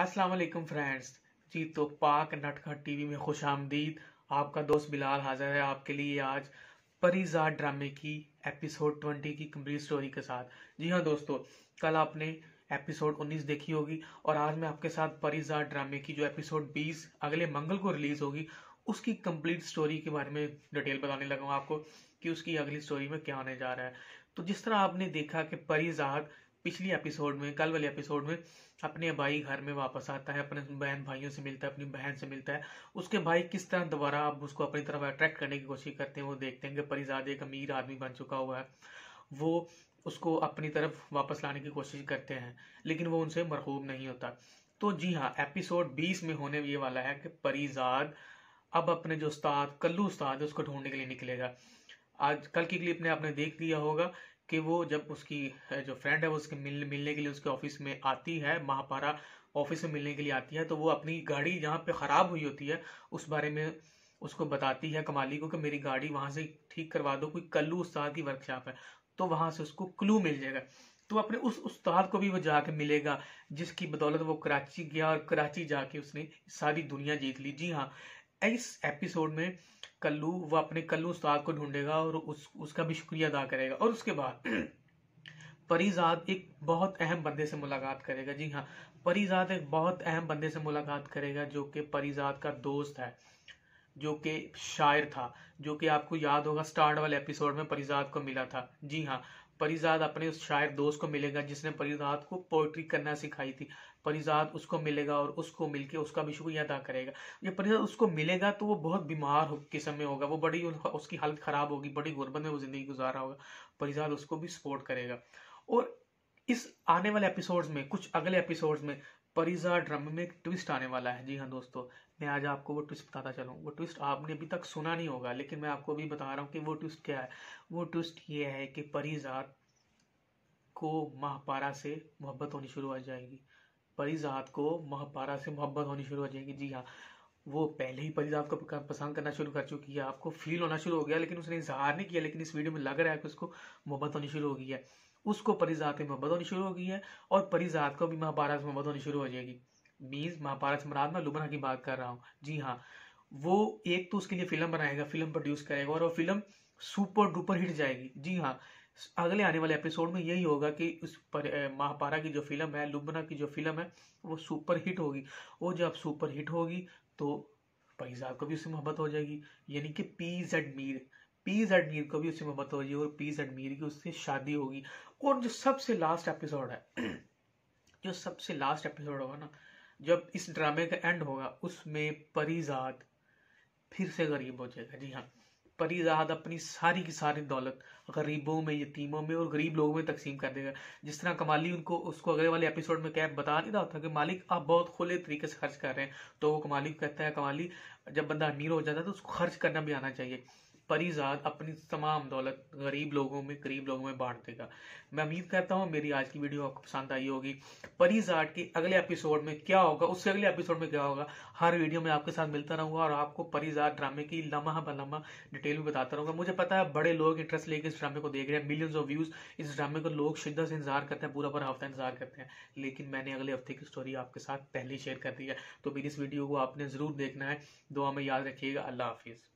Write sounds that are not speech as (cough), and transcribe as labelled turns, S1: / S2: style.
S1: Aslam friends जी तो पाक नटखट टीवी में खुश आमदीद आपका दोस्त बिलाल हाजिर है आपके लिए आज परिजा ड्रामे की एपिसोड 20 की कंप्लीट स्टोरी के साथ जी हाँ दोस्तों कल आपने एपिसोड 19 देखी होगी और आज मैं आपके साथ परिजा ड्रामे की जो एपिसोड 20 अगले मंगल को रिलीज़ होगी उसकी कंप्लीट स्टोरी के बारे में डिटेल बताने लगा हूँ आपको कि उसकी अगली स्टोरी में क्या होने जा रहा है तो जिस तरह आपने देखा कि परिजाद पिछली एपिसोड में कल वाले एपिसोड में अपने भाई घर में वापस आता है अपने बहन भाइयों से मिलता है अपनी बहन से मिलता है उसके भाई किस तरह दोबारा अब उसको अपनी तरफ अट्रैक्ट करने की कोशिश करते हैं वो देखते हैं कि परिजाद एक अमीर आदमी बन चुका हुआ है वो उसको अपनी तरफ वापस लाने की कोशिश करते हैं लेकिन वो उनसे मरहूब नहीं होता तो जी हाँ एपिसोड बीस में होने ये वाला है कि परिजाद अब अपने जो उस्ताद कल्लू उस्ताद है उसको ढूंढने के लिए निकलेगा आज कल की क्लिप ने आपने देख लिया होगा कि वो जब उसकी जो फ्रेंड है वो उसके मिल, मिलने के लिए उसके ऑफिस में आती है महापारा ऑफिस में मिलने के लिए आती है तो वो अपनी गाड़ी जहाँ पे ख़राब हुई होती है उस बारे में उसको बताती है कमाली को कि मेरी गाड़ी वहाँ से ठीक करवा दो कोई कल्लू उस्ताद की वर्कशॉप है तो वहाँ से उसको क्लू मिल जाएगा तो अपने उस उस्ताद को भी वो जाके मिलेगा जिसकी बदौलत वो कराची गया और कराची जाके उसने सारी दुनिया जीत ली जी हाँ इस एपिसोड में कल्लू वो अपने कल्लू उस्ताद को ढूंढेगा और उस उसका भी शुक्रिया अदा करेगा और उसके बाद परिजाद (clears throat) एक बहुत अहम बंदे से मुलाकात करेगा जी हाँ परिजाद एक बहुत अहम बंदे से मुलाकात करेगा जो कि परिजाद का दोस्त है जो कि शायर था जो कि आपको याद होगा स्टार्ट वाले एपिसोड में परिजाद को मिला था जी हाँ परिजाद अपने उस शायर दोस्त को मिलेगा जिसने परिजाद को पोइट्री करना सिखाई थी परिजाद उसको मिलेगा और उसको मिलके उसका भी शुक्रिया अदा करेगा जब परिजाद उसको मिलेगा तो वो बहुत बीमार हो किस्म में होगा वो बड़ी उसकी हालत ख़राब होगी बड़ी गुर्बत में वो ज़िंदगी गुजारा होगा परिजाद उसको भी सपोर्ट करेगा और इस आने वाले एपिसोड्स में कुछ अगले एपिसोड्स में परिजा ड्रम में एक ट्विस्ट आने वाला है जी हाँ दोस्तों मैं आज आपको वो ट्विस्ट बताता चलूँ वो ट्विस्ट आपने अभी तक सुना नहीं होगा लेकिन मैं आपको अभी बता रहा हूँ कि वो ट्विस्ट क्या है वो ट्विस्ट ये है कि परिजात को महापारा से मोहब्बत होनी शुरू हो जाएगी परिजात को महापारा से मोहब्बत होनी शुरू हो जाएगी जी हाँ वो पहले ही परीज आपको पसंद करना शुरू कर चुकी है आपको फील होना शुरू हो गया लेकिन उसने इजहार नहीं किया लेकिन इस वीडियो में लग रहा है कि उसको मोहब्बत होनी शुरू हो गई है उसको परिजात में मोहब्बत होनी शुरू हो गई है और परिजात को भी महाभारत में मोहब्बत होनी शुरू हो जाएगी मीन्स महाभारत मराद में लुबना की बात कर रहा हूँ जी हाँ वो एक तो उसके लिए फिल्म बनाएगा फिल्म प्रोड्यूस करेगा और वो फिल्म सुपर डुपर हिट जाएगी जी हाँ अगले आने वाले एपिसोड में यही होगा कि उस पर महापारा की जो फिल्म है लुबना की जो फिल्म है वो सुपर हिट होगी वो जब सुपर हिट होगी तो पाई साहब को भी उससे मोहब्बत हो जाएगी यानी कि P Z Mir P Z Mir को भी उससे मोहब्बत हो जाएगी और पी जेड मीर की उससे शादी होगी और जो सबसे लास्ट एपिसोड है जो सबसे लास्ट एपिसोड होगा ना जब इस ड्रामे का एंड होगा उसमें परिजात फिर से गरीब हो जाएगा जी हाँ परीजाद अपनी सारी की सारी दौलत गरीबों में यतीमों में और गरीब लोगों में तकसीम कर देगा जिस तरह कमाली उनको उसको अगले वाले एपिसोड में क्या बता नहीं रहा था कि मालिक आप बहुत खुले तरीके से खर्च कर रहे हैं तो वो कमाली कहता है कमाली जब बंदा अमीर हो जाता है तो उसको खर्च करना भी आना चाहिए परीजाद अपनी तमाम दौलत गरीब लोगों में गरीब लोगों में बांट देगा मैं उम्मीद करता हूँ मेरी आज की वीडियो आपको पसंद आई होगी परिजात के अगले एपिसोड में क्या होगा उससे अगले एपिसोड में क्या होगा हर वीडियो में आपके साथ मिलता रहूंगा और आपको परीजाद ड्रामे की लम्हा ब लम्हा डिटेल में बताता रहूंगा मुझे पता है बड़े लोग इंटरेस्ट लेके इस ड्रामे को देख रहे हैं मिलियंस ऑफ व्यूज इस ड्रामे को लोग शिद्दत से इंतजार करते हैं पूरा पर हफ्ता इंतजार करते हैं लेकिन मैंने अगले हफ्ते की स्टोरी आपके साथ पहले शेयर कर दी है तो मेरी इस वीडियो को आपने जरूर देखना है दुआ में याद रखिएगा अल्लाह हाफिज़